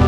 you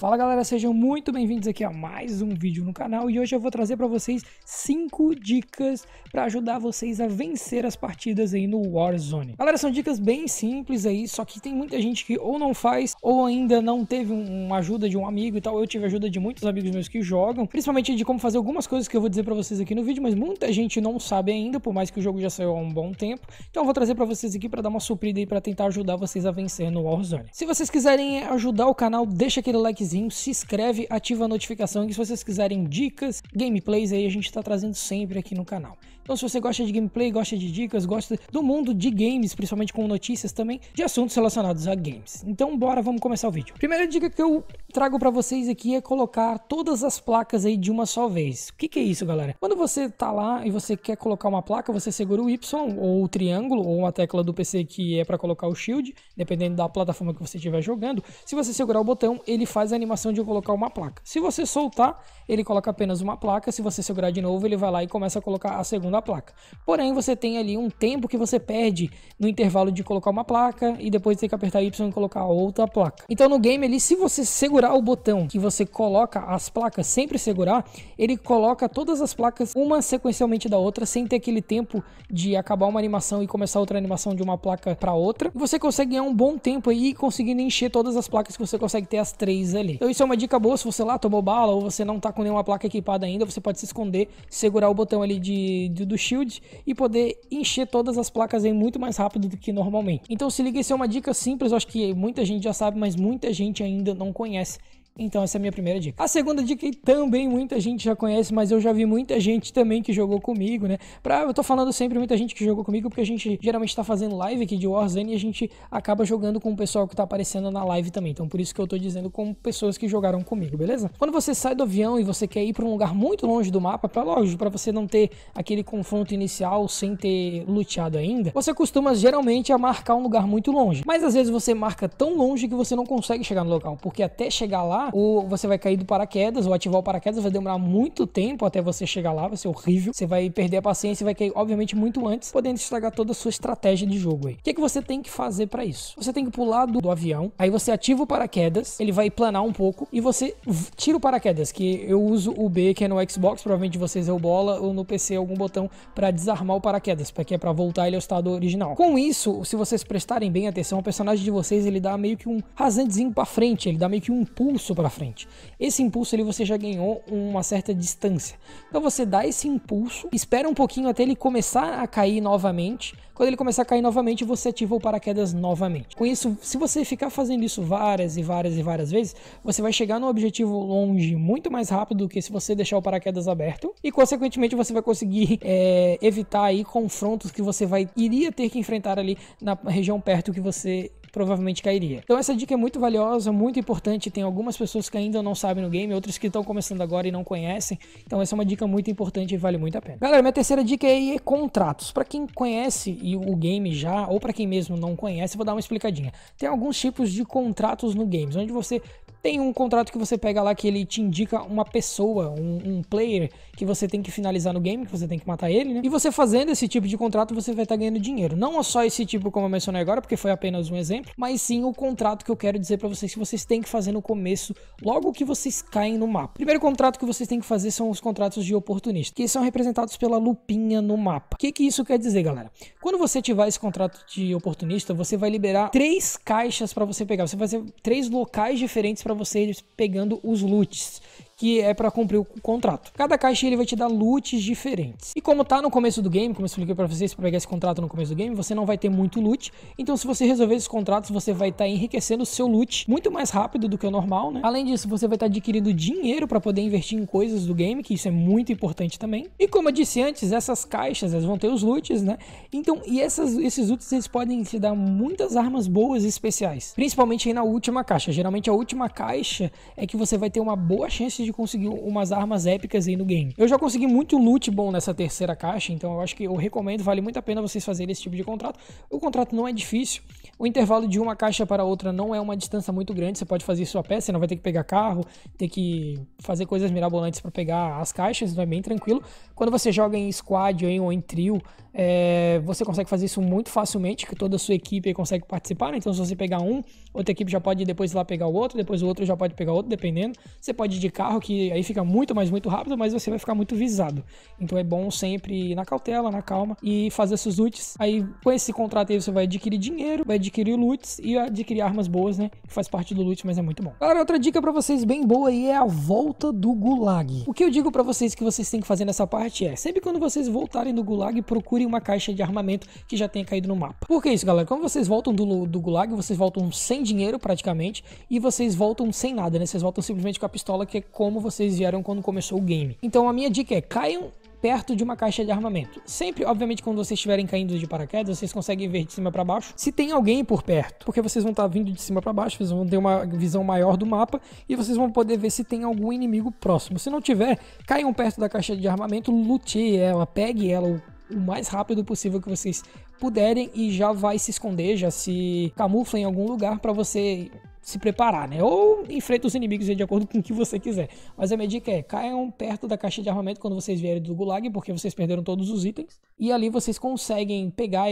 Fala galera, sejam muito bem-vindos aqui a mais um vídeo no canal e hoje eu vou trazer para vocês 5 dicas para ajudar vocês a vencer as partidas aí no Warzone. Galera, são dicas bem simples aí, só que tem muita gente que ou não faz ou ainda não teve uma ajuda de um amigo e tal. Eu tive ajuda de muitos amigos meus que jogam, principalmente de como fazer algumas coisas que eu vou dizer para vocês aqui no vídeo, mas muita gente não sabe ainda, por mais que o jogo já saiu há um bom tempo. Então eu vou trazer para vocês aqui para dar uma suprida aí para tentar ajudar vocês a vencer no Warzone. Se vocês quiserem ajudar o canal, deixa aquele likezinho likezinho, se inscreve, ativa a notificação e se vocês quiserem dicas, gameplays aí a gente está trazendo sempre aqui no canal. Então se você gosta de gameplay, gosta de dicas, gosta do mundo de games, principalmente com notícias também, de assuntos relacionados a games. Então bora, vamos começar o vídeo. Primeira dica que eu trago para vocês aqui é colocar todas as placas aí de uma só vez. O que, que é isso, galera? Quando você tá lá e você quer colocar uma placa, você segura o Y ou o triângulo ou a tecla do PC que é para colocar o shield, dependendo da plataforma que você estiver jogando. Se você segurar o botão, ele faz a animação de colocar uma placa. Se você soltar, ele coloca apenas uma placa. Se você segurar de novo, ele vai lá e começa a colocar a segunda placa. Porém, você tem ali um tempo que você perde no intervalo de colocar uma placa e depois tem que apertar Y e colocar outra placa. Então no game ali, se você segurar segurar o botão que você coloca as placas, sempre segurar, ele coloca todas as placas uma sequencialmente da outra, sem ter aquele tempo de acabar uma animação e começar outra animação de uma placa para outra. Você consegue ganhar um bom tempo aí conseguindo encher todas as placas que você consegue ter as três ali. Então isso é uma dica boa se você lá tomou bala ou você não tá com nenhuma placa equipada ainda, você pode se esconder, segurar o botão ali de, de do shield e poder encher todas as placas aí muito mais rápido do que normalmente. Então se liga, isso é uma dica simples, eu acho que muita gente já sabe, mas muita gente ainda não conhece this Então essa é a minha primeira dica. A segunda dica que também muita gente já conhece, mas eu já vi muita gente também que jogou comigo, né? Pra, eu tô falando sempre muita gente que jogou comigo, porque a gente geralmente tá fazendo live aqui de Warzone e a gente acaba jogando com o pessoal que tá aparecendo na live também. Então por isso que eu tô dizendo com pessoas que jogaram comigo, beleza? Quando você sai do avião e você quer ir para um lugar muito longe do mapa, pra longe, para você não ter aquele confronto inicial sem ter luteado ainda, você costuma geralmente a marcar um lugar muito longe. Mas às vezes você marca tão longe que você não consegue chegar no local, porque até chegar lá lá, ou você vai cair do paraquedas, ou ativar o paraquedas, vai demorar muito tempo até você chegar lá, vai ser horrível. Você vai perder a paciência e vai cair, obviamente, muito antes, podendo estragar toda a sua estratégia de jogo aí. O que, é que você tem que fazer para isso? Você tem que pular do, do, avião, aí você ativa o paraquedas, ele vai planar um pouco, e você tira o paraquedas, que eu uso o B, que é no Xbox, provavelmente vocês é o bola, ou no PC algum botão para desarmar o paraquedas, porque é para voltar ele ao estado original. Com isso, se vocês prestarem bem atenção, o personagem de vocês ele dá meio que um rasantezinho para frente, ele dá meio que um impulso para frente. Esse impulso ali você já ganhou uma certa distância. Então você dá esse impulso, espera um pouquinho até ele começar a cair novamente. Quando ele começar a cair novamente, você ativa o paraquedas novamente. Com isso, se você ficar fazendo isso várias e várias e várias vezes, você vai chegar no objetivo longe muito mais rápido do que se você deixar o paraquedas aberto. E consequentemente você vai conseguir é, evitar aí confrontos que você vai iria ter que enfrentar ali na região perto que você provavelmente cairia. Então essa dica é muito valiosa, muito importante. Tem algumas pessoas que ainda não sabem no game, outras que estão começando agora e não conhecem. Então essa é uma dica muito importante e vale muito a pena. Galera, minha terceira dica é contratos. Para quem conhece o game já, ou para quem mesmo não conhece, vou dar uma explicadinha. Tem alguns tipos de contratos no games, onde você tem um contrato que você pega lá que ele te indica uma pessoa, um, um player que você tem que finalizar no game, que você tem que matar ele, né? E você fazendo esse tipo de contrato, você vai estar tá ganhando dinheiro. Não só esse tipo, como eu mencionei agora, porque foi apenas um exemplo, mas sim o contrato que eu quero dizer para vocês que vocês têm que fazer no começo, logo que vocês caem no mapa. Primeiro contrato que vocês têm que fazer são os contratos de oportunista, que são representados pela lupinha no mapa. O que, que isso quer dizer, galera? Quando você ativar esse contrato de oportunista, você vai liberar três caixas para você pegar. Você vai fazer três locais diferentes para vocês pegando os loots, que é para cumprir o contrato. Cada caixa ele vai te dar loots diferentes. E como tá no começo do game, como eu expliquei para vocês, para pegar esse contrato no começo do game, você não vai ter muito loot. Então se você resolver esses contratos, você vai estar tá enriquecendo o seu loot muito mais rápido do que o normal, né? Além disso, você vai estar tá adquirindo dinheiro para poder investir em coisas do game, que isso é muito importante também. E como eu disse antes, essas caixas, elas vão ter os loots, né? Então, e essas, esses loots eles podem te dar muitas armas boas e especiais, principalmente aí na última caixa. Geralmente a última caixa é que você vai ter uma boa chance de de conseguir umas armas épicas aí no game. Eu já consegui muito loot bom nessa terceira caixa, então eu acho que eu recomendo, vale muito a pena vocês fazerem esse tipo de contrato. O contrato não é difícil, o intervalo de uma caixa para outra não é uma distância muito grande, você pode fazer isso a pé, você não vai ter que pegar carro, ter que fazer coisas mirabolantes para pegar as caixas, então é bem tranquilo. Quando você joga em squad ou em trio, é, você consegue fazer isso muito facilmente, que toda a sua equipe consegue participar, né? então se você pegar um, outra equipe já pode depois ir lá pegar o outro, depois o outro já pode pegar outro, dependendo. Você pode ir de carro, carro, que aí fica muito, mais muito rápido, mas você vai ficar muito visado. Então é bom sempre ir na cautela, na calma e fazer seus loots. Aí com esse contrato aí você vai adquirir dinheiro, vai adquirir loots e adquirir armas boas, né? Que faz parte do loot, mas é muito bom. Galera, outra dica para vocês bem boa aí é a volta do Gulag. O que eu digo para vocês que vocês têm que fazer nessa parte é, sempre quando vocês voltarem do Gulag, procurem uma caixa de armamento que já tenha caído no mapa. Por que isso, galera? Quando vocês voltam do, do Gulag, vocês voltam sem dinheiro praticamente e vocês voltam sem nada, né? Vocês voltam simplesmente com a pistola que é com como vocês vieram quando começou o game. Então a minha dica é, caiam perto de uma caixa de armamento. Sempre, obviamente, quando vocês estiverem caindo de paraquedas, vocês conseguem ver de cima para baixo se tem alguém por perto, porque vocês vão estar tá vindo de cima para baixo, vocês vão ter uma visão maior do mapa e vocês vão poder ver se tem algum inimigo próximo. Se não tiver, caiam perto da caixa de armamento, lute ela, pegue ela o, o mais rápido possível que vocês puderem e já vai se esconder, já se camufla em algum lugar para você se preparar, né? Ou enfrenta os inimigos de acordo com o que você quiser. Mas a minha dica é: caiam perto da caixa de armamento quando vocês vierem do Gulag, porque vocês perderam todos os itens. E ali vocês conseguem pegar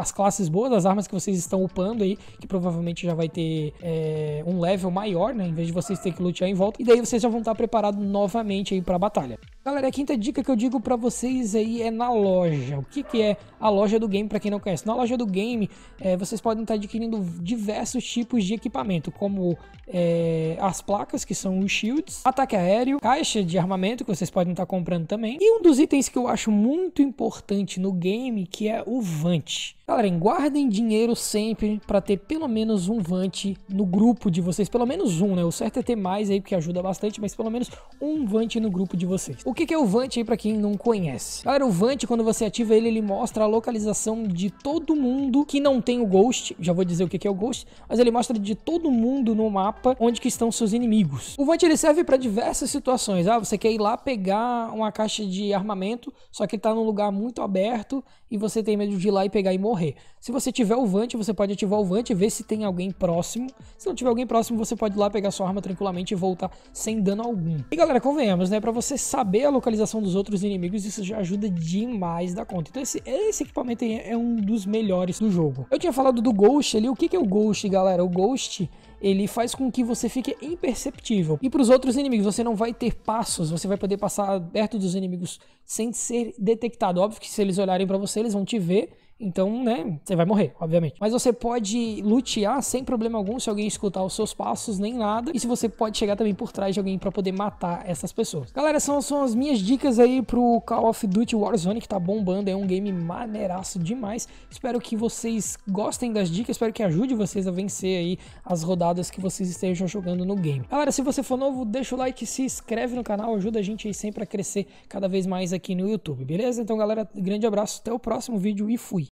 as classes boas, as armas que vocês estão upando aí, que provavelmente já vai ter é, um level maior, né? Em vez de vocês terem que lutear em volta. E daí vocês já vão estar preparados novamente aí para a batalha. Galera, a quinta dica que eu digo para vocês aí é na loja. O que, que é a loja do game para quem não conhece? Na loja do game é, vocês podem estar adquirindo diversos tipos de equipamento, como é, as placas que são os shields, ataque aéreo, caixa de armamento que vocês podem estar comprando também. E um dos itens que eu acho muito importante no game que é o Vant. Galera, guardem dinheiro sempre para ter pelo menos um Vante no grupo de vocês. Pelo menos um, né? O certo é ter mais aí, porque ajuda bastante, mas pelo menos um Vante no grupo de vocês. O que, é o Vante aí para quem não conhece? Galera, o Vante, quando você ativa ele, ele mostra a localização de todo mundo que não tem o Ghost. Já vou dizer o que, é o Ghost, mas ele mostra de todo mundo no mapa onde que estão seus inimigos. O Vante, ele serve para diversas situações. Ah, você quer ir lá pegar uma caixa de armamento, só que tá num lugar muito aberto e você tem medo de ir lá e pegar e morrer morrer. Se você tiver o Vant, você pode ativar o Vant e ver se tem alguém próximo. Se não tiver alguém próximo, você pode ir lá pegar sua arma tranquilamente e voltar sem dano algum. E galera, convenhamos, né? Para você saber a localização dos outros inimigos, isso já ajuda demais da conta. Então esse, esse equipamento é um dos melhores do jogo. Eu tinha falado do Ghost ali. O que, que é o Ghost, galera? O Ghost ele faz com que você fique imperceptível. E para os outros inimigos, você não vai ter passos, você vai poder passar perto dos inimigos sem ser detectado. Óbvio que se eles olharem para você, eles vão te ver então, né, você vai morrer, obviamente. Mas você pode lutear sem problema algum se alguém escutar os seus passos, nem nada. E se você pode chegar também por trás de alguém para poder matar essas pessoas. Galera, são, são as minhas dicas aí pro Call of Duty Warzone, que tá bombando. É um game maneiraço demais. Espero que vocês gostem das dicas, espero que ajude vocês a vencer aí as rodadas que vocês estejam jogando no game. Galera, se você for novo, deixa o like, se inscreve no canal, ajuda a gente aí sempre a crescer cada vez mais aqui no YouTube, beleza? Então, galera, grande abraço, até o próximo vídeo e fui!